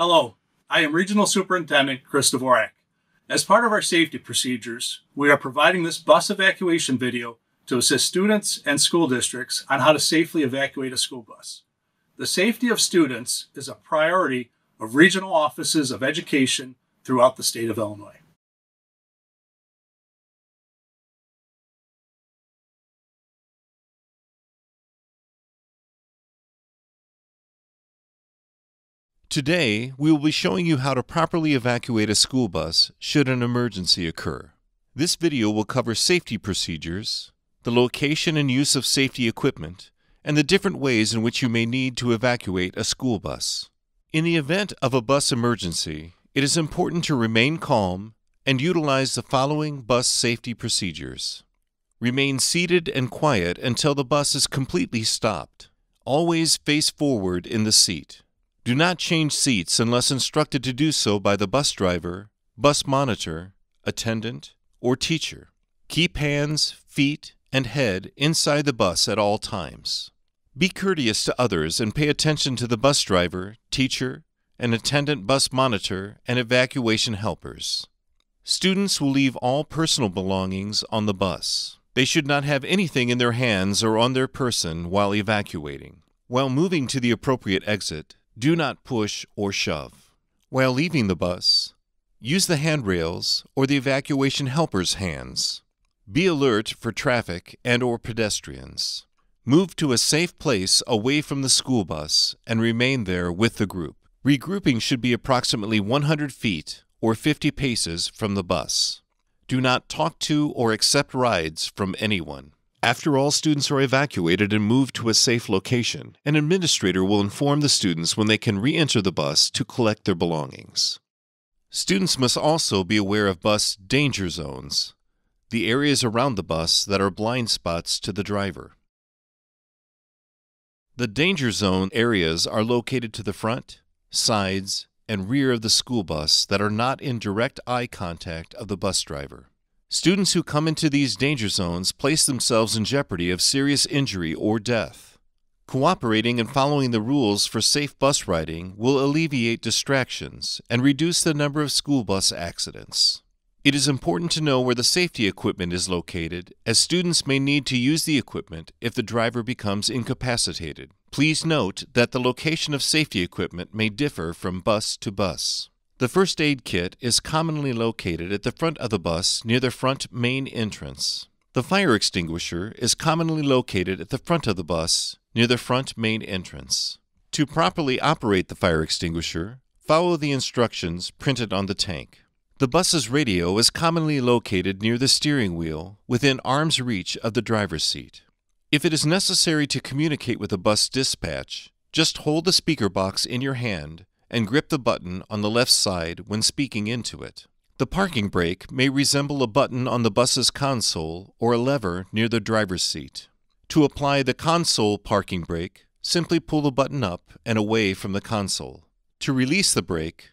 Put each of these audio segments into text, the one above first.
Hello, I am Regional Superintendent Chris Dvorak. As part of our safety procedures, we are providing this bus evacuation video to assist students and school districts on how to safely evacuate a school bus. The safety of students is a priority of regional offices of education throughout the state of Illinois. Today, we will be showing you how to properly evacuate a school bus should an emergency occur. This video will cover safety procedures, the location and use of safety equipment, and the different ways in which you may need to evacuate a school bus. In the event of a bus emergency, it is important to remain calm and utilize the following bus safety procedures. Remain seated and quiet until the bus is completely stopped. Always face forward in the seat. Do not change seats unless instructed to do so by the bus driver, bus monitor, attendant, or teacher. Keep hands, feet, and head inside the bus at all times. Be courteous to others and pay attention to the bus driver, teacher, and attendant bus monitor and evacuation helpers. Students will leave all personal belongings on the bus. They should not have anything in their hands or on their person while evacuating. While moving to the appropriate exit, do not push or shove. While leaving the bus, use the handrails or the evacuation helper's hands. Be alert for traffic and or pedestrians. Move to a safe place away from the school bus and remain there with the group. Regrouping should be approximately 100 feet or 50 paces from the bus. Do not talk to or accept rides from anyone. After all students are evacuated and moved to a safe location, an administrator will inform the students when they can re enter the bus to collect their belongings. Students must also be aware of bus danger zones, the areas around the bus that are blind spots to the driver. The danger zone areas are located to the front, sides, and rear of the school bus that are not in direct eye contact of the bus driver. Students who come into these danger zones place themselves in jeopardy of serious injury or death. Cooperating and following the rules for safe bus riding will alleviate distractions and reduce the number of school bus accidents. It is important to know where the safety equipment is located, as students may need to use the equipment if the driver becomes incapacitated. Please note that the location of safety equipment may differ from bus to bus. The first aid kit is commonly located at the front of the bus near the front main entrance. The fire extinguisher is commonly located at the front of the bus near the front main entrance. To properly operate the fire extinguisher, follow the instructions printed on the tank. The bus's radio is commonly located near the steering wheel within arm's reach of the driver's seat. If it is necessary to communicate with the bus dispatch, just hold the speaker box in your hand and grip the button on the left side when speaking into it. The parking brake may resemble a button on the bus's console or a lever near the driver's seat. To apply the console parking brake, simply pull the button up and away from the console. To release the brake,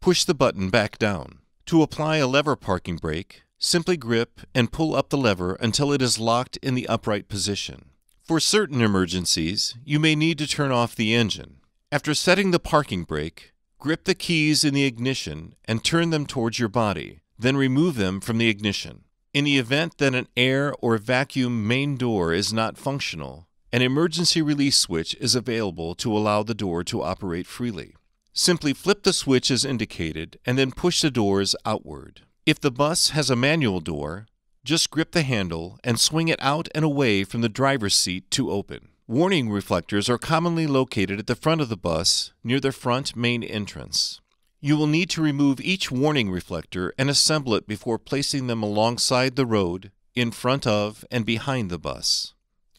push the button back down. To apply a lever parking brake, simply grip and pull up the lever until it is locked in the upright position. For certain emergencies, you may need to turn off the engine. After setting the parking brake, grip the keys in the ignition and turn them towards your body, then remove them from the ignition. In the event that an air or vacuum main door is not functional, an emergency release switch is available to allow the door to operate freely. Simply flip the switch as indicated and then push the doors outward. If the bus has a manual door, just grip the handle and swing it out and away from the driver's seat to open. Warning reflectors are commonly located at the front of the bus near the front main entrance. You will need to remove each warning reflector and assemble it before placing them alongside the road, in front of, and behind the bus.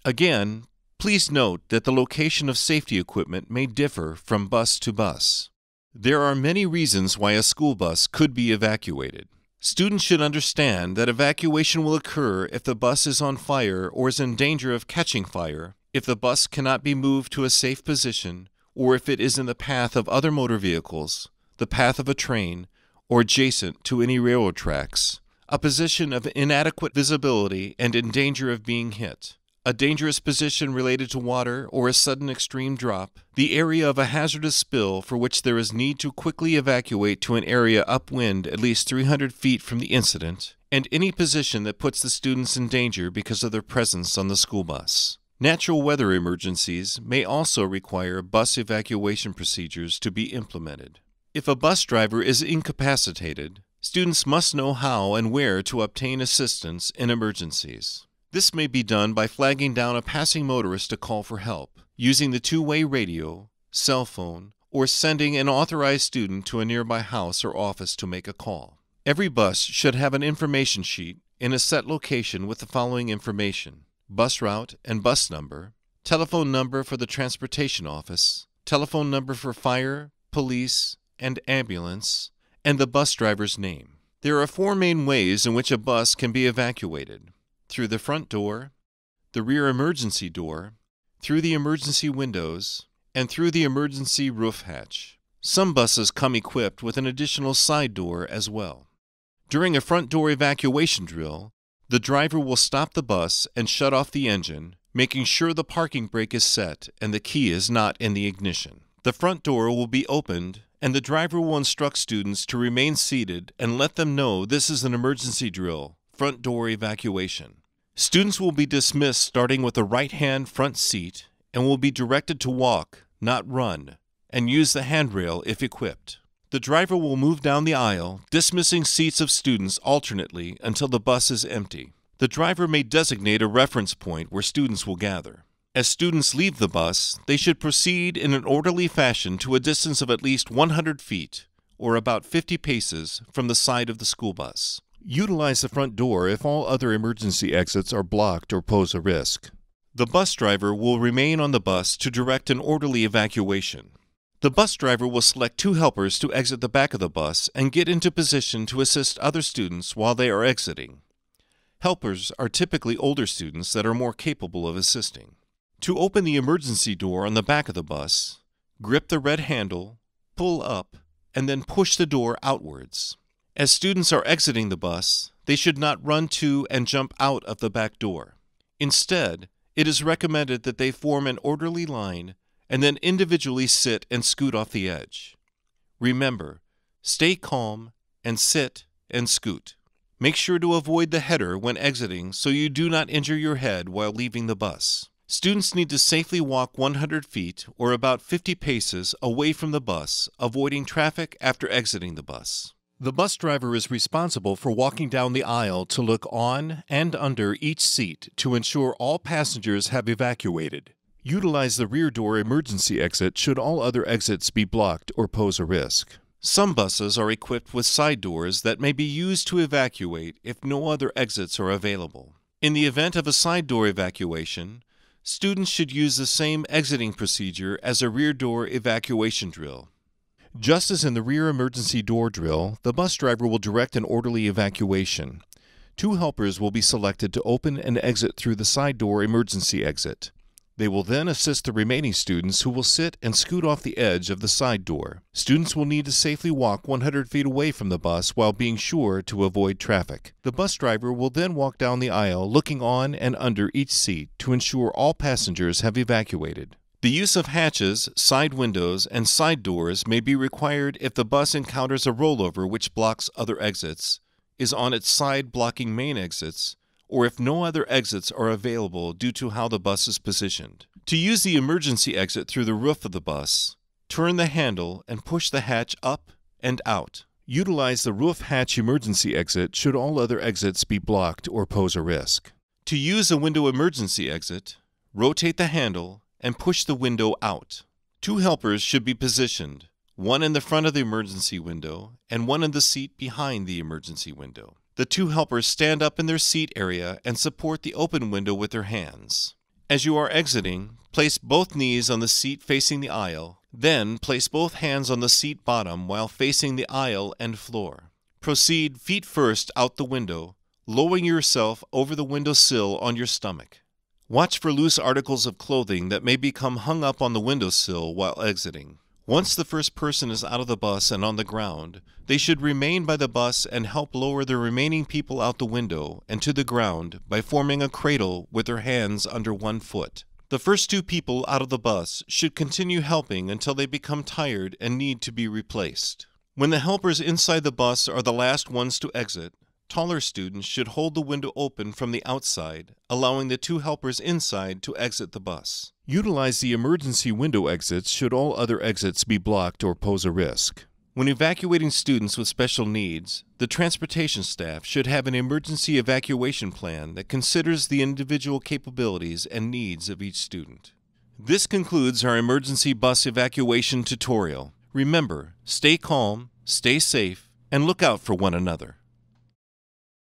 Again, please note that the location of safety equipment may differ from bus to bus. There are many reasons why a school bus could be evacuated. Students should understand that evacuation will occur if the bus is on fire or is in danger of catching fire if the bus cannot be moved to a safe position, or if it is in the path of other motor vehicles, the path of a train, or adjacent to any railroad tracks, a position of inadequate visibility and in danger of being hit, a dangerous position related to water or a sudden extreme drop, the area of a hazardous spill for which there is need to quickly evacuate to an area upwind at least 300 feet from the incident, and any position that puts the students in danger because of their presence on the school bus. Natural weather emergencies may also require bus evacuation procedures to be implemented. If a bus driver is incapacitated, students must know how and where to obtain assistance in emergencies. This may be done by flagging down a passing motorist to call for help, using the two way radio, cell phone, or sending an authorized student to a nearby house or office to make a call. Every bus should have an information sheet in a set location with the following information bus route and bus number, telephone number for the transportation office, telephone number for fire, police, and ambulance, and the bus driver's name. There are four main ways in which a bus can be evacuated through the front door, the rear emergency door, through the emergency windows, and through the emergency roof hatch. Some buses come equipped with an additional side door as well. During a front door evacuation drill, the driver will stop the bus and shut off the engine, making sure the parking brake is set and the key is not in the ignition. The front door will be opened and the driver will instruct students to remain seated and let them know this is an emergency drill, front door evacuation. Students will be dismissed starting with the right hand front seat and will be directed to walk, not run, and use the handrail if equipped. The driver will move down the aisle, dismissing seats of students alternately until the bus is empty. The driver may designate a reference point where students will gather. As students leave the bus, they should proceed in an orderly fashion to a distance of at least 100 feet, or about 50 paces, from the side of the school bus. Utilize the front door if all other emergency exits are blocked or pose a risk. The bus driver will remain on the bus to direct an orderly evacuation. The bus driver will select two helpers to exit the back of the bus and get into position to assist other students while they are exiting. Helpers are typically older students that are more capable of assisting. To open the emergency door on the back of the bus, grip the red handle, pull up, and then push the door outwards. As students are exiting the bus, they should not run to and jump out of the back door. Instead, it is recommended that they form an orderly line and then individually sit and scoot off the edge. Remember, stay calm and sit and scoot. Make sure to avoid the header when exiting so you do not injure your head while leaving the bus. Students need to safely walk 100 feet or about 50 paces away from the bus, avoiding traffic after exiting the bus. The bus driver is responsible for walking down the aisle to look on and under each seat to ensure all passengers have evacuated. Utilize the rear door emergency exit should all other exits be blocked or pose a risk. Some buses are equipped with side doors that may be used to evacuate if no other exits are available. In the event of a side door evacuation, students should use the same exiting procedure as a rear door evacuation drill. Just as in the rear emergency door drill, the bus driver will direct an orderly evacuation. Two helpers will be selected to open and exit through the side door emergency exit. They will then assist the remaining students who will sit and scoot off the edge of the side door. Students will need to safely walk 100 feet away from the bus while being sure to avoid traffic. The bus driver will then walk down the aisle looking on and under each seat to ensure all passengers have evacuated. The use of hatches, side windows, and side doors may be required if the bus encounters a rollover which blocks other exits, is on its side blocking main exits, or if no other exits are available due to how the bus is positioned. To use the emergency exit through the roof of the bus, turn the handle and push the hatch up and out. Utilize the roof hatch emergency exit should all other exits be blocked or pose a risk. To use a window emergency exit, rotate the handle and push the window out. Two helpers should be positioned, one in the front of the emergency window and one in the seat behind the emergency window. The two helpers stand up in their seat area and support the open window with their hands. As you are exiting, place both knees on the seat facing the aisle, then place both hands on the seat bottom while facing the aisle and floor. Proceed feet first out the window, lowering yourself over the window sill on your stomach. Watch for loose articles of clothing that may become hung up on the window sill while exiting. Once the first person is out of the bus and on the ground, they should remain by the bus and help lower the remaining people out the window and to the ground by forming a cradle with their hands under one foot. The first two people out of the bus should continue helping until they become tired and need to be replaced. When the helpers inside the bus are the last ones to exit, taller students should hold the window open from the outside, allowing the two helpers inside to exit the bus. Utilize the emergency window exits should all other exits be blocked or pose a risk. When evacuating students with special needs, the transportation staff should have an emergency evacuation plan that considers the individual capabilities and needs of each student. This concludes our emergency bus evacuation tutorial. Remember, stay calm, stay safe, and look out for one another.